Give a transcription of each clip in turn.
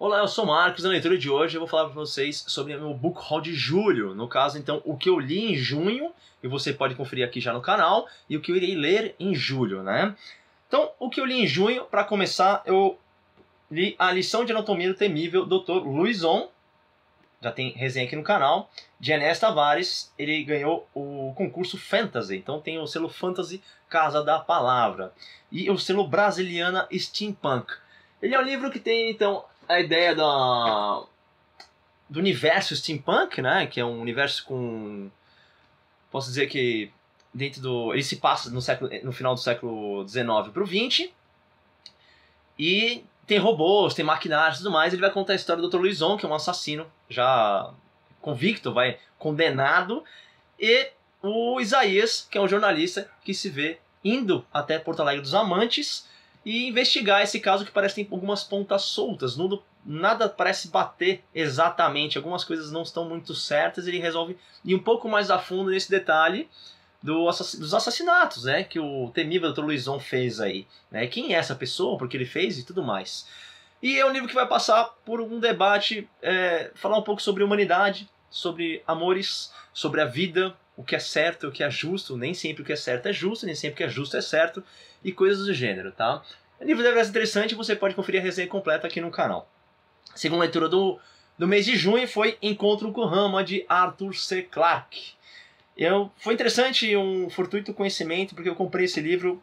Olá, eu sou o Marcos. Na leitura de hoje eu vou falar para vocês sobre meu book haul de julho. No caso, então, o que eu li em junho, e você pode conferir aqui já no canal, e o que eu irei ler em julho, né? Então, o que eu li em junho, para começar, eu li A Lição de Anatomia do Temível, Dr. Luizon. Já tem resenha aqui no canal. De Tavares, ele ganhou o concurso Fantasy. Então tem o selo Fantasy Casa da Palavra. E o selo Brasiliana Steampunk. Ele é um livro que tem, então, a ideia da, do universo steampunk, né? Que é um universo com. Posso dizer que dentro do. Ele se passa no, século, no final do século XIX para o XX. E tem robôs, tem maquinários e tudo mais. Ele vai contar a história do Dr. Luizon, que é um assassino já convicto, vai condenado. E o Isaías, que é um jornalista que se vê indo até Porto Alegre dos Amantes e investigar esse caso que parece que tem algumas pontas soltas. Não, nada parece bater exatamente, algumas coisas não estão muito certas. Ele resolve ir um pouco mais a fundo nesse detalhe do assass dos assassinatos né, que o temível Dr. Luizon fez aí. Né? Quem é essa pessoa, por que ele fez e tudo mais. E é um livro que vai passar por um debate, é, falar um pouco sobre humanidade, sobre amores, sobre a vida, o que é certo, o que é justo, nem sempre o que é certo é justo, nem sempre o que é justo é certo, e coisas do gênero, tá? O livro deve ser interessante, você pode conferir a resenha completa aqui no canal. A segunda leitura do, do mês de junho foi Encontro com Rama, de Arthur C. Clarke. Eu, foi interessante, um fortuito conhecimento, porque eu comprei esse livro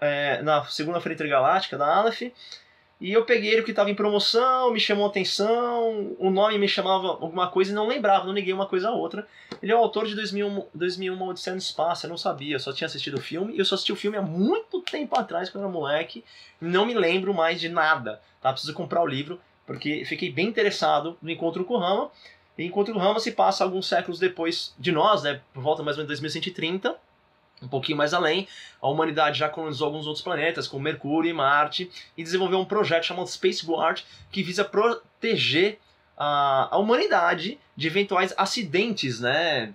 é, na segunda-feira intergaláctica da Aleph, e eu peguei ele que estava em promoção, me chamou atenção, o nome me chamava alguma coisa e não lembrava, não liguei uma coisa a outra. Ele é o autor de 2001, 2001 Odisseia no Espaço, eu não sabia, eu só tinha assistido o filme. E eu só assisti o filme há muito tempo atrás, quando eu era moleque. Não me lembro mais de nada, tá? Preciso comprar o livro, porque fiquei bem interessado no Encontro com o Rama. E Encontro com o Rama se passa alguns séculos depois de nós, né? Por volta mais ou menos de 2130. Um pouquinho mais além, a humanidade já colonizou alguns outros planetas, como Mercúrio e Marte, e desenvolveu um projeto chamado Space Guard, que visa proteger a, a humanidade de eventuais acidentes né,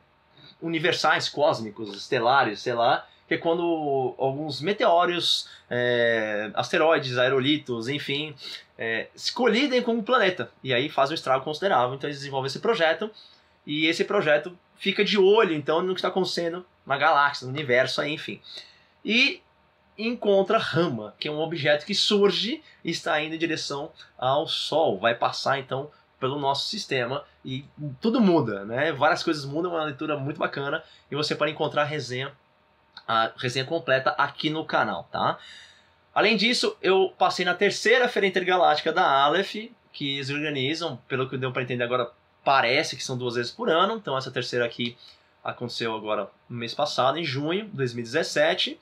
universais, cósmicos, estelares, sei lá, que é quando alguns meteoros, é, asteroides, aerolitos, enfim, é, se colidem com o planeta, e aí fazem um estrago considerável. Então eles desenvolvem esse projeto, e esse projeto fica de olho, então, no que está acontecendo uma galáxia, no um universo aí, enfim. E encontra Rama, que é um objeto que surge e está indo em direção ao Sol. Vai passar então pelo nosso sistema e tudo muda, né? Várias coisas mudam, é uma leitura muito bacana e você pode encontrar a resenha, a resenha completa aqui no canal, tá? Além disso, eu passei na terceira Feira Intergaláctica da Aleph, que eles organizam, pelo que deu para entender agora, parece que são duas vezes por ano, então essa terceira aqui aconteceu agora no mês passado, em junho de 2017.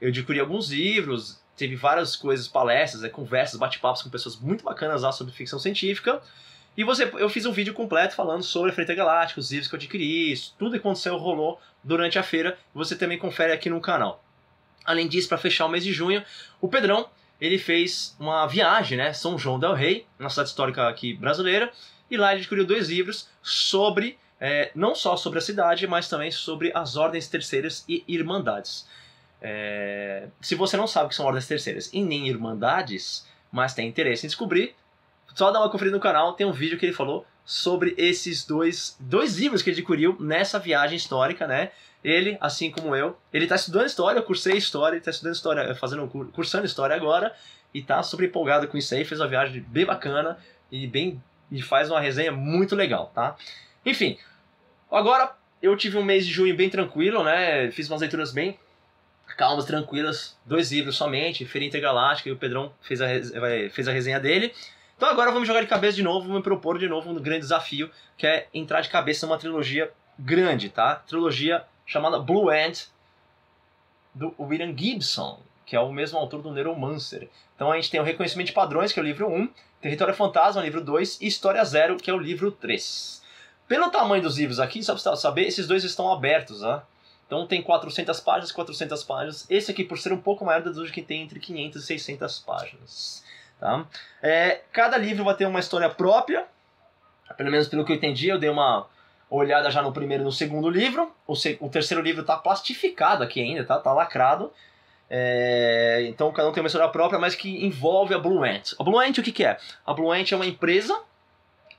Eu adquiri alguns livros, teve várias coisas, palestras, né, conversas, bate-papos com pessoas muito bacanas lá sobre ficção científica. E você, eu fiz um vídeo completo falando sobre a Freita Galáctica, os livros que eu adquiri, isso, tudo que aconteceu rolou durante a feira. Você também confere aqui no canal. Além disso, para fechar o mês de junho, o Pedrão ele fez uma viagem, né? São João del Rei, na cidade histórica aqui brasileira, e lá ele adquiriu dois livros sobre é, não só sobre a cidade, mas também sobre as ordens terceiras e irmandades. É, se você não sabe o que são ordens terceiras e nem irmandades, mas tem interesse em descobrir, só dá uma conferida no canal, tem um vídeo que ele falou sobre esses dois, dois livros que ele adquiriu nessa viagem histórica, né? Ele, assim como eu, ele está estudando história, eu cursei história, ele está estudando história, eh, fazendo cursando história agora, e tá super empolgado com isso aí, fez uma viagem bem bacana e bem e faz uma resenha muito legal, tá? Enfim, Agora, eu tive um mês de junho bem tranquilo, né? Fiz umas leituras bem calmas, tranquilas, dois livros somente, Feira Intergaláctica, e o Pedrão fez a, fez a resenha dele. Então agora vamos jogar de cabeça de novo, vamos propor de novo um grande desafio, que é entrar de cabeça numa trilogia grande, tá? Trilogia chamada Blue Ant, do William Gibson, que é o mesmo autor do Neuromancer. Então a gente tem o Reconhecimento de Padrões, que é o livro 1, Território Fantasma, livro 2, e História Zero, que é o livro 3. Pelo tamanho dos livros aqui, só para saber, esses dois estão abertos, né? Então tem 400 páginas, 400 páginas. Esse aqui, por ser um pouco maior, deduz que tem entre 500 e 600 páginas. Tá? É, cada livro vai ter uma história própria. Pelo menos pelo que eu entendi, eu dei uma olhada já no primeiro e no segundo livro. O, se, o terceiro livro está plastificado aqui ainda, tá, tá lacrado. É, então cada um tem uma história própria, mas que envolve a Bluent. A Bluent o que, que é? A Bluent é uma empresa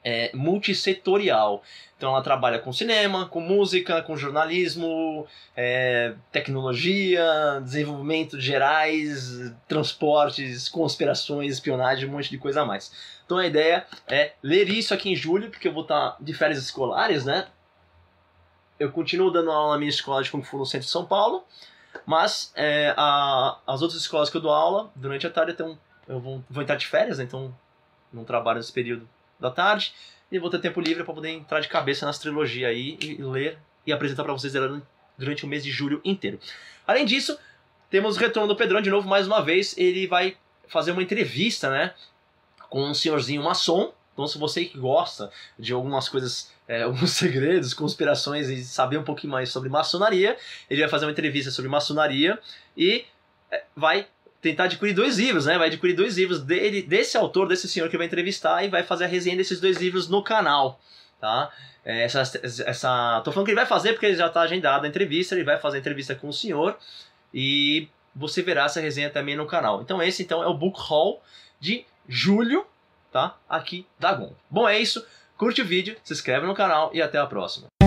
é, multissetorial. Então ela trabalha com cinema, com música, com jornalismo, é, tecnologia, desenvolvimento de gerais, transportes, conspirações, espionagem, um monte de coisa a mais. Então a ideia é ler isso aqui em julho, porque eu vou estar tá de férias escolares, né? Eu continuo dando aula na minha escola de Kung Fu no centro de São Paulo, mas é, a, as outras escolas que eu dou aula, durante a tarde eu, tenho, eu vou, vou entrar de férias, né? então não trabalho nesse período da tarde e vou ter tempo livre para poder entrar de cabeça nas trilogias aí e ler e apresentar para vocês durante o mês de julho inteiro. Além disso, temos o retorno do Pedrão de novo mais uma vez. Ele vai fazer uma entrevista, né, com um senhorzinho maçom. Então, se você que gosta de algumas coisas, é, alguns segredos, conspirações e saber um pouquinho mais sobre maçonaria, ele vai fazer uma entrevista sobre maçonaria e é, vai tentar adquirir dois livros, né? Vai adquirir dois livros dele, desse autor, desse senhor que vai entrevistar e vai fazer a resenha desses dois livros no canal, tá? É, essa, essa, tô falando que ele vai fazer porque ele já está agendado a entrevista, ele vai fazer a entrevista com o senhor e você verá essa resenha também no canal. Então esse então é o book haul de julho, tá? Aqui da Gom. Bom, é isso. Curte o vídeo, se inscreve no canal e até a próxima.